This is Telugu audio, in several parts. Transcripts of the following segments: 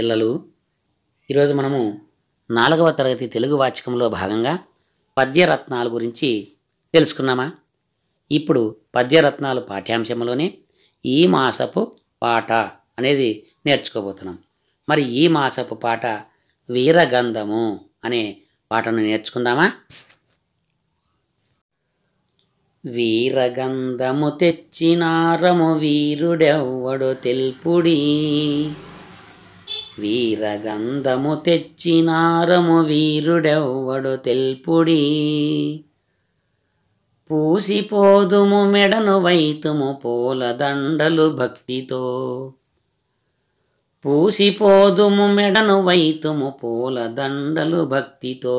పిల్లలు ఈరోజు మనము నాలుగవ తరగతి తెలుగు వాచకంలో భాగంగా పద్యరత్నాల గురించి తెలుసుకున్నామా ఇప్పుడు పద్యరత్నాలు పాఠ్యాంశంలోనే ఈ మాసపు పాట అనేది నేర్చుకోబోతున్నాం మరి ఈ మాసపు పాట వీరగంధము అనే పాటను నేర్చుకుందామా వీరగంధము తెచ్చినారము వీరుడెవ్వడు తెల్పుడీ వీరగంధము తెచ్చినారము వీరుడెవ్వడు తెల్పుడి పూసిపోదుము మెడను వైతుము పూలదండలు భక్తితో పూసిపోదుము మెడను వైతుము పూలదండలు భక్తితో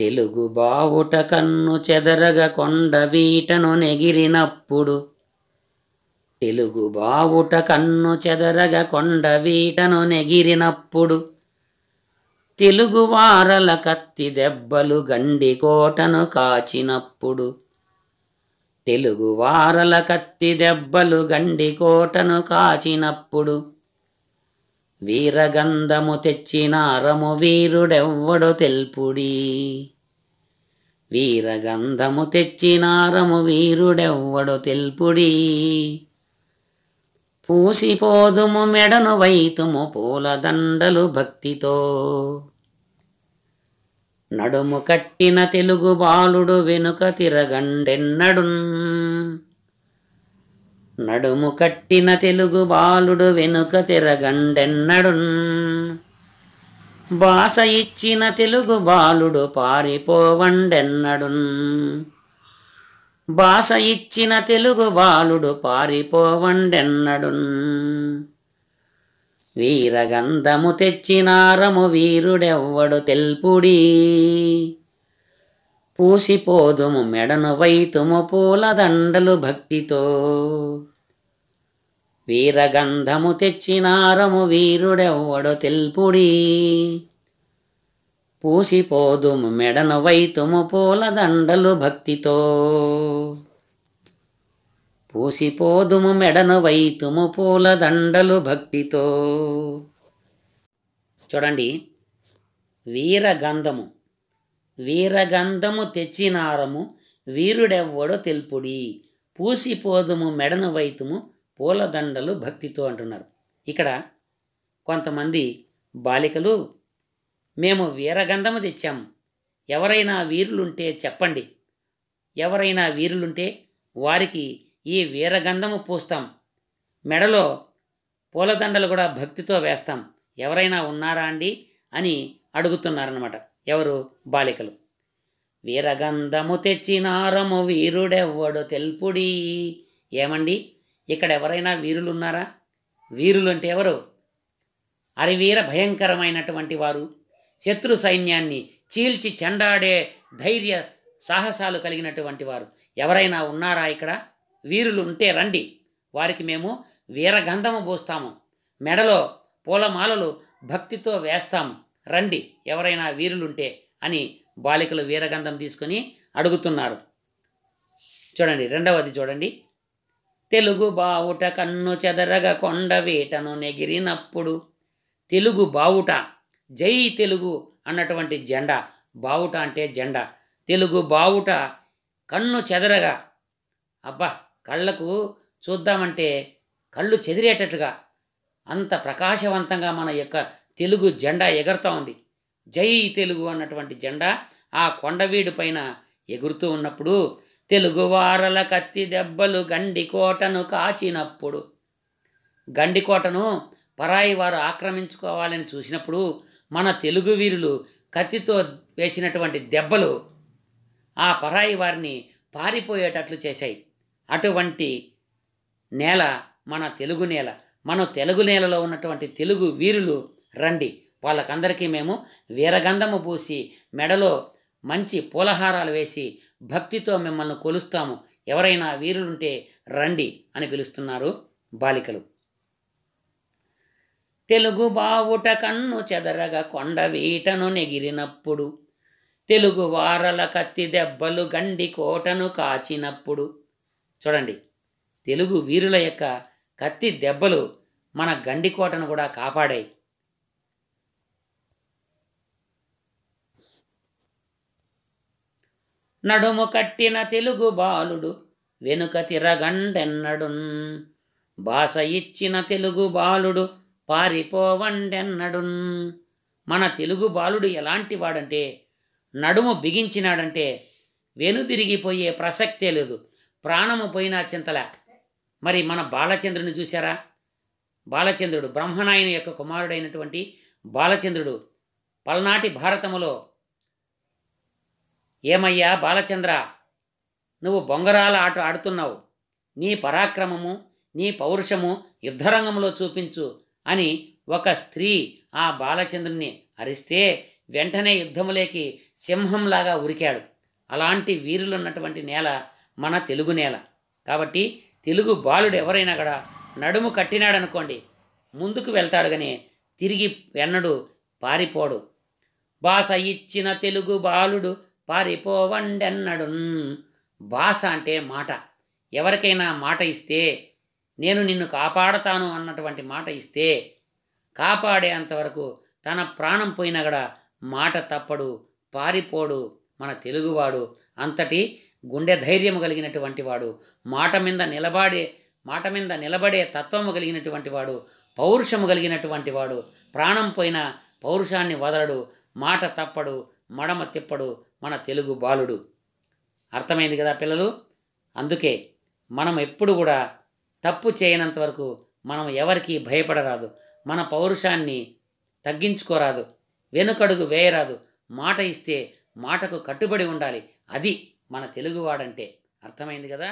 తెలుగు బావుట కన్ను చెదరగ కొండ వీటను నెగిరినప్పుడు తెలుగు బావుట కన్ను చెదరగ కొండ వీటను నెగిరినప్పుడు తెలుగు వారల కత్తి దెబ్బలు గండి కోటను కాచినప్పుడు తెలుగు వారల కత్తి దెబ్బలు గండి కోటను కాచినప్పుడు వీరగంధము తెచ్చినారము వీరుడెవ్వడు తెల్పుడి వీరగంధము తెచ్చినారము వీరుడెవ్వడు తెల్పుడీ పూసిపోదుము మెడను వైతుము పూలదండలు భక్తితో నడుము కట్టిన తెలుగు బాలుడు వెనుక తిరగండెన్నడున్ నడుము కట్టిన తెలుగు బాలుడు వెనుక తిరగండెన్నడున్ భాష ఇచ్చిన తెలుగు బాలుడు పారిపోవండెన్నడున్ భాష ఇచ్చిన తెలుగు బాలుడు పారిపోవండెన్నడు వీరగంధము తెచ్చినారము వీరుడెవ్వడు తెల్పుడి పూసిపోదుము మెడను వైతుము పూలదండలు భక్తితో వీరగంధము తెచ్చినారము వీరుడెవ్వడు తెల్పుడి పూసిపోదుము మెడను వైతుము దండలు భక్తితో పూసిపోదుము మెడను వైతుము పూల దండలు భక్తితో చూడండి వీరగంధము వీరగంధము తెచ్చినారము వీరుడెవ్వడో తెలుపుడి పూసిపోదుము మెడను వైతుము పూలదండలు భక్తితో అంటున్నారు ఇక్కడ కొంతమంది బాలికలు మేము వీరగంధము తెచ్చాము ఎవరైనా వీరులుంటే చెప్పండి ఎవరైనా వీరులుంటే వారికి ఈ వీరగంధము పూస్తాం మెడలో పూలదండలు కూడా భక్తితో వేస్తాం ఎవరైనా ఉన్నారా అండి అని అడుగుతున్నారనమాట ఎవరు బాలికలు వీరగంధము తెచ్చినారము వీరుడెవ్వడు తెల్పుడి ఏమండి ఇక్కడ ఎవరైనా వీరులు ఉన్నారా వీరులు అంటే ఎవరు అరివీర భయంకరమైనటువంటి వారు శత్రు సైన్యాన్ని చీల్చి చెండాడే ధైర్య సాహసాలు కలిగినటువంటి వారు ఎవరైనా ఉన్నారా ఇక్కడ వీరులు ఉంటే రండి వారికి మేము వీరగంధము పోస్తాము మెడలో పూలమాలలు భక్తితో వేస్తాము రండి ఎవరైనా వీరులుంటే అని బాలికలు వీరగంధం తీసుకుని అడుగుతున్నారు చూడండి రెండవది చూడండి తెలుగు బావుట కన్ను చెదరగ కొండ వీటను నెగిరినప్పుడు తెలుగు బావుట జై తెలుగు అన్నటువంటి జెండా బావుట అంటే జెండా తెలుగు బావుట కన్ను చెదరగా అబ్బా కళ్ళకు చూద్దామంటే కళ్ళు చెదిరేటట్లుగా అంత ప్రకాశవంతంగా మన యొక్క తెలుగు జెండా ఎగురుతూ ఉంది జై తెలుగు అన్నటువంటి జెండా ఆ కొండవీడు పైన ఎగురుతూ ఉన్నప్పుడు తెలుగువారల కత్తి దెబ్బలు గండికోటను కాచినప్పుడు గండికోటను పరాయి వారు ఆక్రమించుకోవాలని చూసినప్పుడు మన తెలుగు వీరులు కత్తితో వేసినటువంటి దెబ్బలు ఆ పరాయి వారిని పారిపోయేటట్లు చేశాయి అటువంటి నేల మన తెలుగు నేల మన తెలుగు నేలలో ఉన్నటువంటి తెలుగు వీరులు రండి వాళ్ళకందరికీ మేము వీరగంధము పూసి మెడలో మంచి పూలహారాలు వేసి భక్తితో మిమ్మల్ని కొలుస్తాము ఎవరైనా వీరులుంటే రండి అని పిలుస్తున్నారు బాలికలు తెలుగు బావుట కన్ను చెదరగ కొండ వీటను నెగిరినప్పుడు తెలుగు వారల కత్తి దెబ్బలు గండి కోటను కాచినప్పుడు చూడండి తెలుగు వీరుల యొక్క కత్తి దెబ్బలు మన గండి కోటను కూడా కాపాడాయి నడుము కట్టిన తెలుగు బాలుడు వెనుక తిరగండెన్నడు భాష ఇచ్చిన తెలుగు బాలుడు పారిపోవండెన్నడున్ మన తెలుగు బాలుడు ఎలాంటి వాడంటే నడుము బిగించినాడంటే వెనుదిరిగిపోయే ప్రసక్తే లేదు ప్రాణము పోయినా చింతలేక మరి మన బాలచంద్రుని చూశారా బాలచంద్రుడు బ్రహ్మనాయుని యొక్క కుమారుడైనటువంటి బాలచంద్రుడు పల్నాటి భారతములో ఏమయ్యా బాలచంద్ర నువ్వు బొంగరాల ఆట ఆడుతున్నావు నీ పరాక్రమము నీ పౌరుషము యుద్ధరంగంలో చూపించు అని ఒక స్త్రీ ఆ బాలచంద్రుని అరిస్తే వెంటనే యుద్ధములేకి సింహంలాగా ఉరికాడు అలాంటి వీరులున్నటువంటి నేల మన తెలుగు నేల కాబట్టి తెలుగు బాలుడు ఎవరైనా కూడా నడుము కట్టినాడనుకోండి ముందుకు వెళ్తాడు కానీ తిరిగి వెన్నడు పారిపోడు బాస ఇచ్చిన తెలుగు బాలుడు పారిపోవండెన్నడు బాస అంటే మాట ఎవరికైనా మాట ఇస్తే నేను నిన్ను కాపాడతాను అన్నటువంటి మాట ఇస్తే కాపాడేంతవరకు తన ప్రాణం పోయినా కూడా మాట తప్పడు పారిపోడు మన తెలుగువాడు అంతటి గుండె ధైర్యము కలిగినటువంటి వాడు మాట మీద నిలబడే మాట మీద నిలబడే తత్వము కలిగినటువంటి వాడు పౌరుషము కలిగినటువంటి వాడు ప్రాణం పోయిన పౌరుషాన్ని వదలడు మాట తప్పడు మడమ తిప్పడు మన తెలుగు బాలుడు అర్థమైంది కదా పిల్లలు అందుకే మనం ఎప్పుడు కూడా తప్పు చేయనంత వరకు మనం ఎవరికీ భయపడరాదు మన పౌరుషాన్ని తగ్గించుకోరాదు వెనుకడుగు వేయరాదు మాట ఇస్తే మాటకు కట్టుబడి ఉండాలి అది మన తెలుగువాడంటే అర్థమైంది కదా